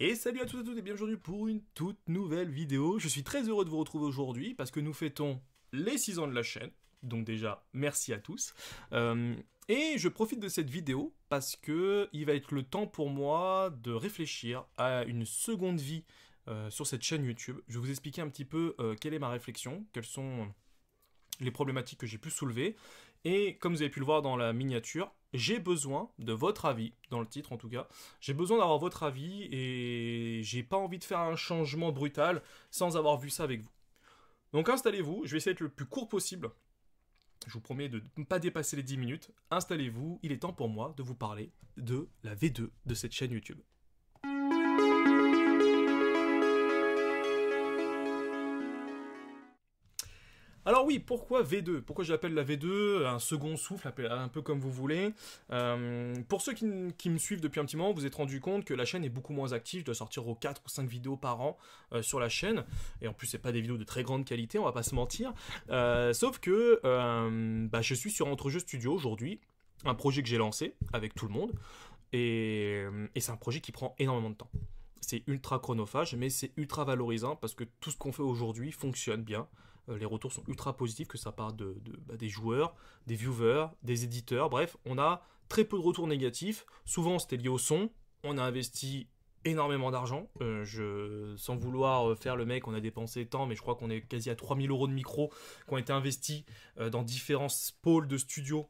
Et salut à tous et à toutes et bienvenue aujourd'hui pour une toute nouvelle vidéo. Je suis très heureux de vous retrouver aujourd'hui parce que nous fêtons les 6 ans de la chaîne. Donc déjà, merci à tous. Euh, et je profite de cette vidéo parce que il va être le temps pour moi de réfléchir à une seconde vie euh, sur cette chaîne YouTube. Je vais vous expliquer un petit peu euh, quelle est ma réflexion, quelles sont les problématiques que j'ai pu soulever. Et comme vous avez pu le voir dans la miniature, j'ai besoin de votre avis, dans le titre en tout cas. J'ai besoin d'avoir votre avis et j'ai pas envie de faire un changement brutal sans avoir vu ça avec vous. Donc installez-vous, je vais essayer d'être le plus court possible. Je vous promets de ne pas dépasser les 10 minutes. Installez-vous, il est temps pour moi de vous parler de la V2 de cette chaîne YouTube. Alors oui, pourquoi V2 Pourquoi j'appelle la V2 un second souffle, un peu comme vous voulez euh, Pour ceux qui, me suivent depuis un petit moment, vous êtes rendu compte que la chaîne est beaucoup moins active. Je dois sortir aux 4 ou 5 vidéos par an euh, sur la chaîne. Et en plus, c'est pas des vidéos de très grande qualité, on va pas se mentir. Euh, sauf que bah, je suis sur Entrejeux Studio aujourd'hui, un projet que j'ai lancé avec tout le monde. et c'est un projet qui prend énormément de temps c'est ultra chronophage, mais c'est ultra valorisant parce que tout ce qu'on fait aujourd'hui fonctionne bien. Euh, les retours sont ultra positifs, que ça part de, bah, des joueurs, des viewers, des éditeurs, bref, on a très peu de retours négatifs. Souvent, c'était lié au son. On a investi énormément d'argent. Euh, sans vouloir euh, faire le mec, on a dépensé tant, mais je crois qu'on est quasi à 3000 euros de micro qui ont été investis dans différents pôles de studio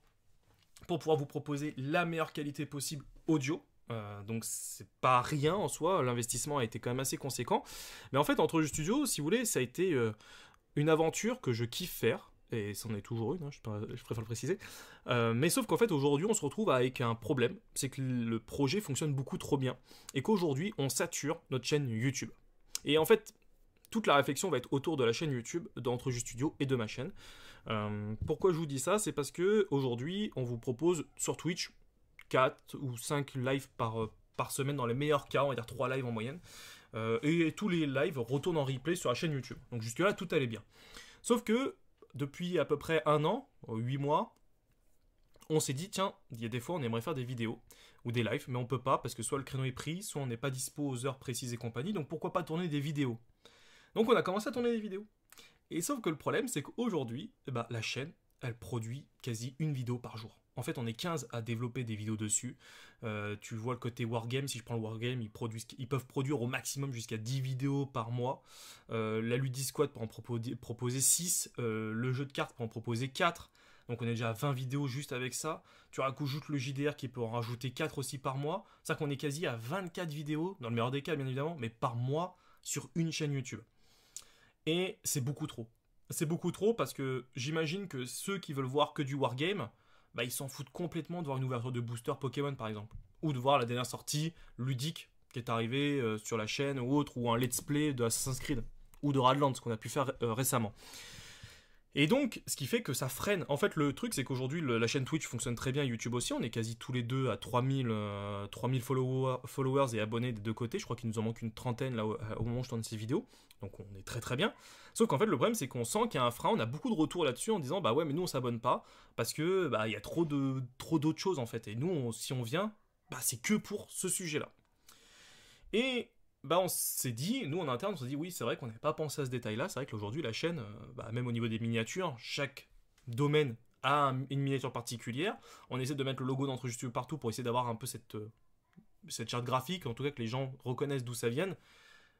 pour pouvoir vous proposer la meilleure qualité possible audio. Donc, donc c'est pas rien en soi, l'investissement a été quand même assez conséquent. Mais en fait, entre Studio, si vous voulez, ça a été une aventure que je kiffe faire, et c'en est toujours une, hein, je, préfère le préciser. Euh, mais sauf qu'en fait, aujourd'hui, on se retrouve avec un problème, c'est que le projet fonctionne beaucoup trop bien, et qu'aujourd'hui, on sature notre chaîne YouTube. Et en fait, toute la réflexion va être autour de la chaîne YouTube d'Entre Jeux Studio et de ma chaîne. Euh, pourquoi je vous dis ça C'est parce que aujourd'hui, on vous propose sur Twitch 4 ou 5 lives par, euh, par semaine, dans les meilleurs cas, on va dire 3 lives en moyenne. Euh, et, tous les lives retournent en replay sur la chaîne YouTube. Donc jusque-là, tout allait bien. Sauf que, depuis à peu près un an, huit mois, on s'est dit, tiens, il y a des fois, on aimerait faire des vidéos ou des lives, mais on peut pas parce que soit le créneau est pris, soit on n'est pas dispo aux heures précises et compagnie, donc pourquoi pas tourner des vidéos Donc on a commencé à tourner des vidéos. Et sauf que le problème, c'est qu'aujourd'hui, eh ben, la chaîne, elle produit quasi une vidéo par jour. En fait, on est 15 à développer des vidéos dessus. Euh, tu vois le côté Wargame, si je prends le Wargame, ils, produisent, peuvent produire au maximum jusqu'à 10 vidéos par mois. Euh, la Ludisquad Squad peut en proposer, 6. Euh, le jeu de cartes peut en proposer 4. Donc on est déjà à 20 vidéos juste avec ça. Tu rajoutes le JDR qui peut en rajouter 4 aussi par mois. cest qu'on est quasi à 24 vidéos, dans le meilleur des cas bien évidemment, mais par mois sur une chaîne YouTube. Et c'est beaucoup trop c'est beaucoup trop parce que j'imagine que ceux qui veulent voir que du wargame, bah, ils s'en foutent complètement de voir une ouverture de booster Pokémon par exemple. Ou de voir la dernière sortie ludique qui est arrivée euh, sur la chaîne ou autre, ou un let's play de Assassin's Creed, ou de ce qu'on a pu faire euh, récemment. Et donc, ce qui fait que ça freine. En fait, le truc, c'est qu'aujourd'hui, la chaîne Twitch fonctionne très bien, YouTube aussi. On est quasi tous les deux à 3000, euh, followers et abonnés des deux côtés. Je crois qu'il nous en manque une trentaine là, euh, au moment où je tourne ces vidéos. Donc, on est très très bien. Sauf qu'en fait, le problème, c'est qu'on sent qu'il y a un frein. On a beaucoup de retours là-dessus en disant Bah ouais, mais nous, on s'abonne pas parce que bah, il y a trop d'autres trop choses en fait. Et nous, si on vient, bah, c'est que pour ce sujet-là. Et bah on s'est dit, nous en interne, on s'est dit oui, c'est vrai qu'on n'avait pas pensé à ce détail-là. C'est vrai qu'aujourd'hui, la chaîne, euh, bah, même au niveau des miniatures, chaque domaine a une miniature particulière. On essaie de mettre le logo d'entre partout pour essayer d'avoir un peu cette, euh, cette charte graphique, en tout cas que les gens reconnaissent d'où ça vient.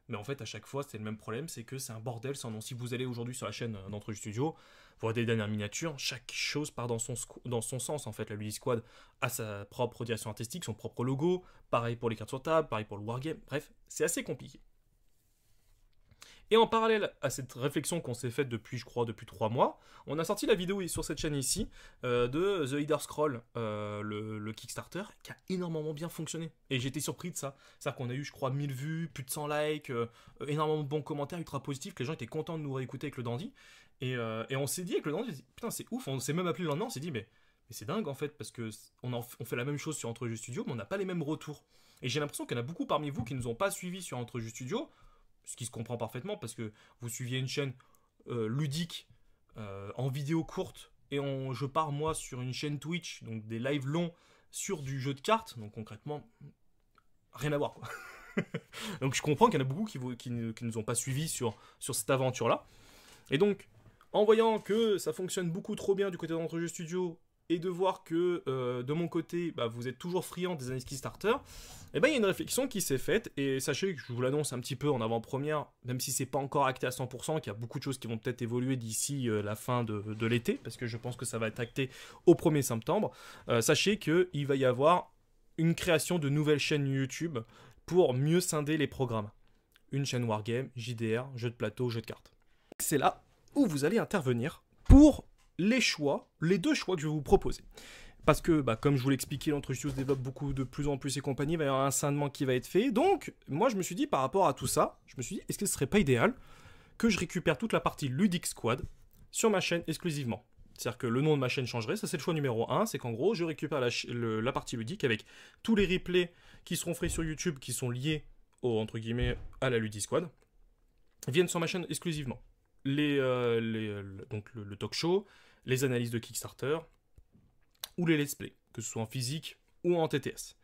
Mais en fait, à chaque fois, c'est le même problème, c'est que c'est un bordel sans nom. Si vous allez aujourd'hui sur la chaîne euh, d'Entre Studio, voir des dernières miniatures, chaque chose part dans son, dans son sens. En fait, la Ludisquad Squad a sa propre direction artistique, son propre logo, pareil pour les cartes sur table, pareil pour le wargame. Bref, c'est assez compliqué. Et en parallèle à cette réflexion qu'on s'est faite depuis, je crois, depuis trois mois, on a sorti la vidéo sur cette chaîne ici euh, de The Elder Scroll, euh, le, Kickstarter, qui a énormément bien fonctionné. Et j'étais surpris de ça. C'est-à-dire qu'on a eu, je crois, 1000 vues, plus de 100 likes, euh, énormément de bons commentaires ultra positifs, que les gens étaient contents de nous réécouter avec le dandy. Et, on s'est dit avec le dandy, putain, c'est ouf, on s'est même appelé le lendemain, on s'est dit, mais, c'est dingue en fait, parce que on, fait la même chose sur Entre Jeux Studio, mais on n'a pas les mêmes retours. Et j'ai l'impression qu'il y en a beaucoup parmi vous qui ne nous ont pas suivis sur Entre Studio ce qui se comprend parfaitement parce que vous suiviez une chaîne euh, ludique euh, en vidéo courte et en je pars moi sur une chaîne Twitch, donc des lives longs sur du jeu de cartes. Donc concrètement, rien à voir donc je comprends qu'il y en a beaucoup qui, ne nous ont pas suivis sur, sur cette aventure là. Et donc, en voyant que ça fonctionne beaucoup trop bien du côté d'Entrejeux Studio et de voir que euh, de mon côté, bah, vous êtes toujours friand des années Starter. eh ben, il y a une réflexion qui s'est faite, et sachez que je vous l'annonce un petit peu en avant-première, même si c'est pas encore acté à 100%, qu'il y a beaucoup de choses qui vont peut-être évoluer d'ici euh, la fin de, l'été, parce que je pense que ça va être acté au 1er septembre, euh, Sachez sachez qu'il va y avoir une création de nouvelles chaînes YouTube pour mieux scinder les programmes. Une chaîne Wargame, JDR, jeu de plateau, jeu de cartes. C'est là où vous allez intervenir pour les choix, les deux choix que je vais vous proposer. Parce que, bah, comme je vous l'expliquais, l'entreprise se développe beaucoup de plus en plus et compagnie, il va y avoir un scindement qui va être fait. Donc, moi, je me suis dit, par rapport à tout ça, je me suis dit, est-ce que ce serait pas idéal que je récupère toute la partie ludique Squad sur ma chaîne exclusivement c'est-à-dire que le nom de ma chaîne changerait, ça c'est le choix numéro 1, c'est qu'en gros je récupère la, partie ludique avec tous les replays qui seront faits sur YouTube qui sont liés entre guillemets, à la squad, viennent sur ma chaîne exclusivement. Les, euh, euh, donc le, talk show, les analyses de Kickstarter ou les let's play, que ce soit en physique ou en TTS.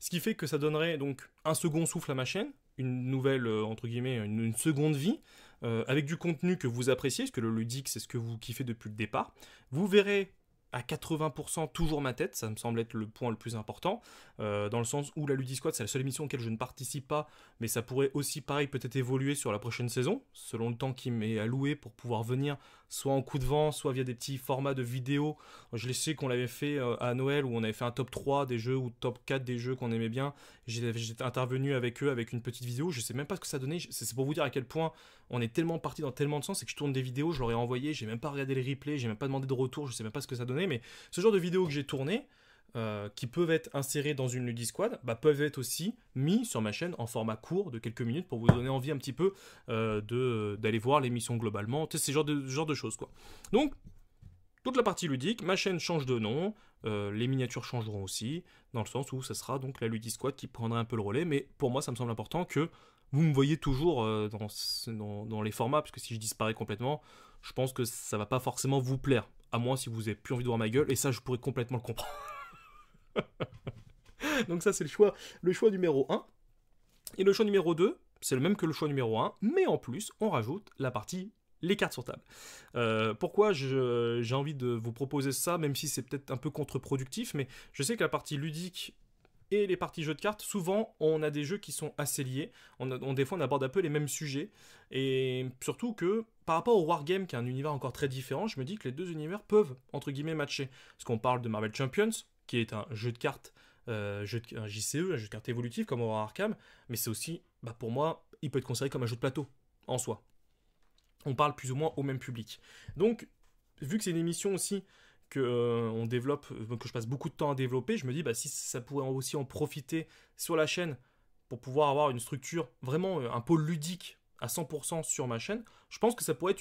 Ce qui fait que ça donnerait donc un second souffle à ma chaîne, une nouvelle, euh, entre guillemets, une, seconde vie, euh, avec du contenu que vous appréciez, parce que le ludique, c'est ce que vous kiffez depuis le départ. Vous verrez à 80% toujours ma tête, ça me semble être le point le plus important, euh, dans le sens où la Ludisquad, c'est la seule émission laquelle je ne participe pas, mais ça pourrait aussi, pareil, peut-être évoluer sur la prochaine saison, selon le temps qui m'est alloué pour pouvoir venir, soit en coup de vent, soit via des petits formats de vidéos. Je l'ai sais qu'on l'avait fait euh, à Noël, où on avait fait un top 3 des jeux ou top 4 des jeux qu'on aimait bien. J'étais intervenu avec eux avec une petite vidéo, je sais même pas ce que ça donnait, c'est pour vous dire à quel point on est tellement parti dans tellement de sens, et que je tourne des vidéos, je leur ai envoyé, j'ai même pas regardé les replays, j'ai même pas demandé de retour, je sais même pas ce que ça donnait, mais ce genre de vidéo que j'ai tourné, euh, qui peuvent être insérés dans une Ludisquad bah, peuvent être aussi mis sur ma chaîne en format court de quelques minutes pour vous donner envie un petit peu euh, d'aller voir l'émission globalement, c'est ce genre de, genre de choses. quoi. Donc, toute la partie ludique, ma chaîne change de nom, euh, les miniatures changeront aussi, dans le sens où ça sera donc la Ludisquad qui prendra un peu le relais, mais pour moi ça me semble important que vous me voyez toujours euh, dans, dans, dans, les formats, parce que si je disparais complètement, je pense que ça va pas forcément vous plaire, à moins si vous avez plus envie de voir ma gueule, et ça je pourrais complètement le comprendre. Donc ça, c'est le choix, le choix numéro 1. Et le choix numéro 2, c'est le même que le choix numéro 1, mais en plus, on rajoute la partie les cartes sur table. Euh, pourquoi j'ai envie de vous proposer ça, même si c'est peut-être un peu contre-productif, mais je sais que la partie ludique et les parties jeux de cartes, souvent on a des jeux qui sont assez liés, on, on des fois on aborde un peu les mêmes sujets, et surtout que par rapport au Wargame, qui est un univers encore très différent, je me dis que les deux univers peuvent, entre guillemets, matcher. Parce qu'on parle de Marvel Champions, qui est un jeu de cartes, euh, un JCE, un jeu de cartes évolutif comme Aurora Arkham, mais c'est aussi, bah, pour moi, il peut être considéré comme un jeu de plateau en soi. On parle plus ou moins au même public. Donc, vu que c'est une émission aussi que euh, on développe, euh, que je passe beaucoup de temps à développer, je me dis bah, si ça pourrait aussi en profiter sur la chaîne pour pouvoir avoir une structure vraiment un pôle ludique à 100% sur ma chaîne, je pense que ça pourrait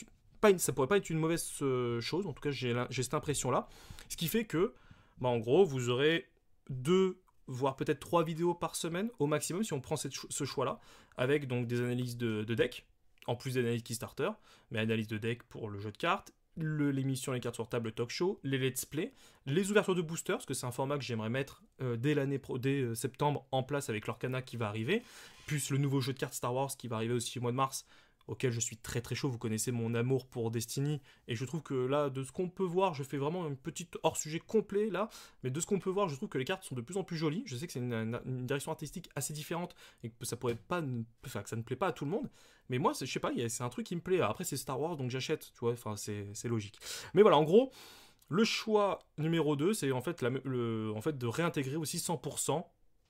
ça pourrait pas être une mauvaise chose. En tout cas, j'ai cette impression là, ce qui fait que bah, en gros, vous aurez deux voire peut-être trois vidéos par semaine au maximum si on prend ce choix-là, avec donc des analyses de, deck, en plus d'analyses Kickstarter, mais analyses de deck pour le jeu de cartes, l'émission Les cartes sur table talk show, les let's play, les ouvertures de boosters, parce que c'est un format que j'aimerais mettre euh, dès l'année dès euh, septembre en place avec l'Orcana qui va arriver, plus le nouveau jeu de cartes Star Wars qui va arriver aussi au mois de mars, auquel je suis très très chaud. Vous connaissez mon amour pour Destiny. Et je trouve que là, de ce qu'on peut voir, je fais vraiment une petite hors-sujet complet là. Mais de ce qu'on peut voir, je trouve que les cartes sont de plus en plus jolies. Je sais que c'est une, direction artistique assez différente et que ça pourrait pas, ça ne plaît pas à tout le monde. Mais moi, je sais pas, c'est un truc qui me plaît. Après, c'est Star Wars, donc j'achète, tu vois, enfin, c'est logique. Mais voilà, en gros, le choix numéro 2, c'est en, fait de réintégrer aussi 100%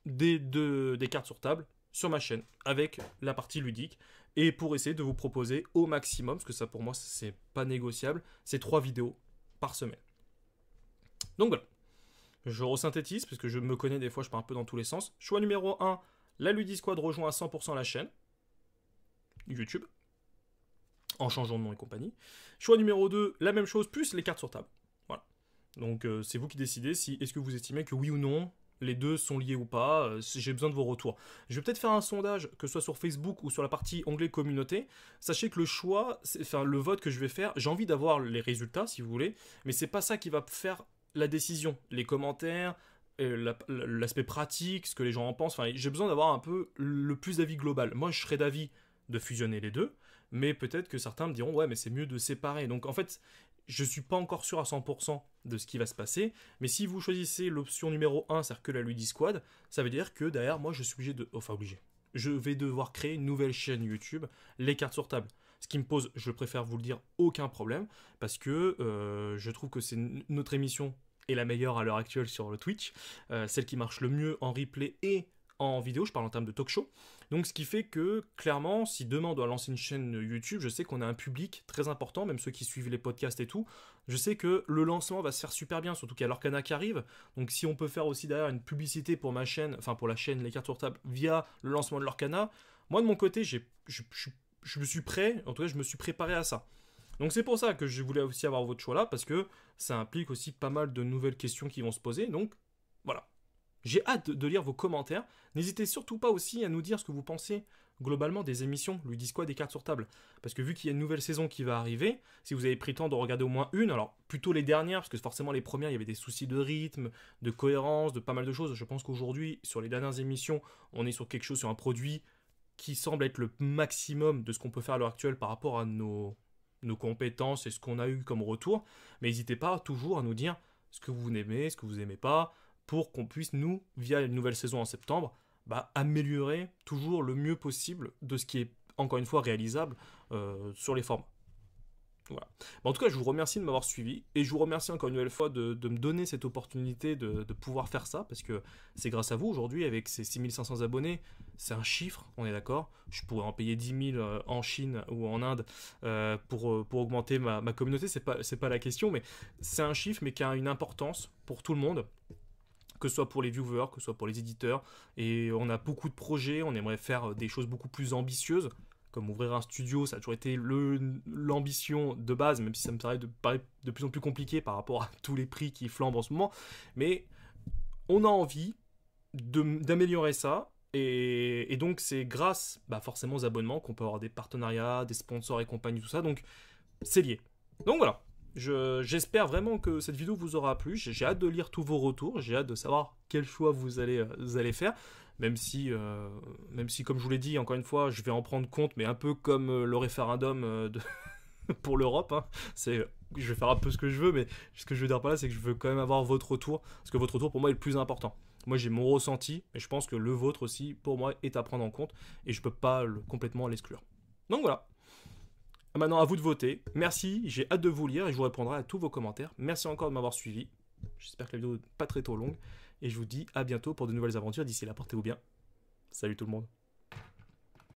des cartes sur table sur ma chaîne avec la partie ludique et pour essayer de vous proposer au maximum, parce que ça pour moi c'est pas négociable, ces trois vidéos par semaine. Donc voilà, je resynthétise, parce que je me connais des fois, je pars un peu dans tous les sens. Choix numéro 1, la Ludisquad rejoint à 100% la chaîne, YouTube, en changeant de nom et compagnie. Choix numéro 2, la même chose, plus les cartes sur table. Voilà. Donc euh, c'est vous qui décidez si est-ce que vous estimez que oui ou non, les deux sont liés ou pas, euh, j'ai besoin de vos retours. Je vais peut-être faire un sondage, que ce soit sur Facebook ou sur la partie onglet communauté. Sachez que le choix, enfin le vote que je vais faire, j'ai envie d'avoir les résultats si vous voulez, mais c'est pas ça qui va faire la décision. Les commentaires, euh, l'aspect pratique, ce que les gens en pensent, j'ai besoin d'avoir un peu le plus d'avis global. Moi je serais d'avis de fusionner les deux, mais peut-être que certains me diront ouais mais c'est mieux de séparer. Donc en fait je ne suis pas encore sûr à 100% de ce qui va se passer, mais si vous choisissez l'option numéro 1, c'est-à-dire que la Ludisquad, Squad, ça veut dire que derrière moi, je suis obligé de... Enfin, obligé. Je vais devoir créer une nouvelle chaîne YouTube, les cartes sur table. Ce qui me pose, je préfère vous le dire, aucun problème, parce que euh, je trouve que c'est notre émission est la meilleure à l'heure actuelle sur le Twitch, euh, celle qui marche le mieux en replay et en vidéo, je parle en termes de talk show. Donc ce qui fait que clairement, si demain on doit lancer une chaîne YouTube, je sais qu'on a un public très important, même ceux qui suivent les podcasts et tout. Je sais que le lancement va se faire super bien, surtout qu'il y a l'Orcana qui arrive. Donc si on peut faire aussi d'ailleurs, une publicité pour ma chaîne, enfin pour la chaîne Les Cartes sur via le lancement de l'Orcana, moi de mon côté, je, je me suis prêt, en tout cas je me suis préparé à ça. Donc c'est pour ça que je voulais aussi avoir votre choix là, parce que ça implique aussi pas mal de nouvelles questions qui vont se poser. Donc voilà. J'ai hâte de lire vos commentaires. N'hésitez surtout pas aussi à nous dire ce que vous pensez globalement des émissions, lui disent quoi des cartes sur table. Parce que vu qu'il y a une nouvelle saison qui va arriver, si vous avez pris le temps de regarder au moins une, alors plutôt les dernières, parce que forcément les premières, il y avait des soucis de rythme, de cohérence, de pas mal de choses. Je pense qu'aujourd'hui, sur les dernières émissions, on est sur quelque chose, sur un produit qui semble être le maximum de ce qu'on peut faire à l'heure actuelle par rapport à nos, compétences et ce qu'on a eu comme retour. Mais n'hésitez pas toujours à nous dire ce que vous aimez, ce que vous n'aimez pas, pour qu'on puisse, nous, via une nouvelle saison en septembre, bah, améliorer toujours le mieux possible de ce qui est, encore une fois, réalisable euh, sur les formats. Voilà. Bah, en tout cas, je vous remercie de m'avoir suivi et je vous remercie encore une nouvelle fois de, me donner cette opportunité de, pouvoir faire ça parce que c'est grâce à vous aujourd'hui avec ces 6500 abonnés. C'est un chiffre, on est d'accord. Je pourrais en payer 10 000 euh, en Chine ou en Inde euh, pour, augmenter ma, communauté, c'est pas, pas la question, mais c'est un chiffre mais qui a une importance pour tout le monde que ce soit pour les viewers, que ce soit pour les éditeurs. Et on a beaucoup de projets, on aimerait faire euh, des choses beaucoup plus ambitieuses, comme ouvrir un studio, ça a toujours été l'ambition de base, même si ça me paraît de, plus en plus compliqué par rapport à tous les prix qui flambent en ce moment. Mais on a envie d'améliorer ça. Et, donc c'est grâce bah, forcément aux abonnements qu'on peut avoir des partenariats, des sponsors et compagnie, tout ça. Donc c'est lié. Donc voilà, j'espère vraiment que cette vidéo vous aura plu. J'ai hâte de lire tous vos retours, j'ai hâte de savoir quel choix vous allez, euh, allez faire. Même si, euh, même si, comme je vous l'ai dit, encore une fois, je vais en prendre compte, mais un peu comme euh, le référendum de... pour l'Europe. Hein. C'est, je vais faire un peu ce que je veux, mais ce que je veux dire par là, c'est que je veux quand même avoir votre retour, parce que votre retour pour moi est le plus important. Moi, j'ai mon ressenti, mais je pense que le vôtre aussi, pour moi, est à prendre en compte, et je peux pas le, complètement l'exclure. Donc voilà, Maintenant, à vous de voter. Merci, j'ai hâte de vous lire et je vous répondrai à tous vos commentaires. Merci encore de m'avoir suivi. J'espère que la vidéo n'est pas très trop longue. Et je vous dis à bientôt pour de nouvelles aventures. D'ici là, portez-vous bien. Salut tout le monde.